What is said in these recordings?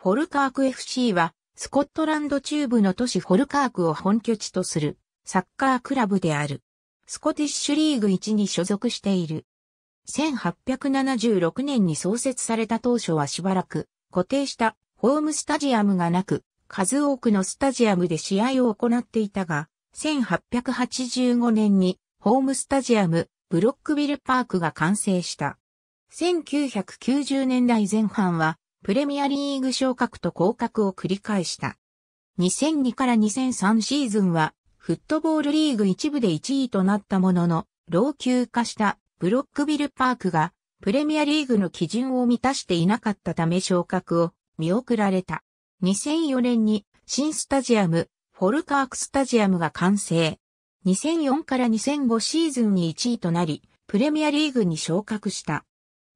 フォルカーク FC は、スコットランド中部の都市フォルカークを本拠地とする、サッカークラブである。スコティッシュリーグ1に所属している。1876年に創設された当初はしばらく、固定したホームスタジアムがなく、数多くのスタジアムで試合を行っていたが、1885年にホームスタジアム、ブロックビルパークが完成した。1990年代前半はプレミアリーグ昇格と降格を繰り返した。2002から2003シーズンは、フットボールリーグ一部で1位となったものの、老朽化したブロックビルパークが、プレミアリーグの基準を満たしていなかったため昇格を見送られた。2004年に新スタジアム、フォルカークスタジアムが完成。2004から2005シーズンに1位となり、プレミアリーグに昇格した。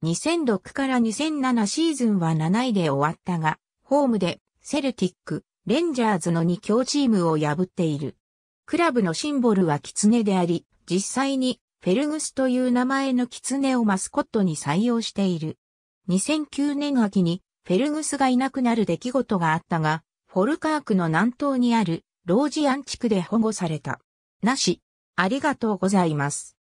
2006から2007シーズンは7位で終わったが、ホームでセルティック、レンジャーズの2強チームを破っている。クラブのシンボルは狐であり、実際にフェルグスという名前の狐をマスコットに採用している。2009年秋にフェルグスがいなくなる出来事があったが、フォルカークの南東にあるロージアン地区で保護された。なし、ありがとうございます。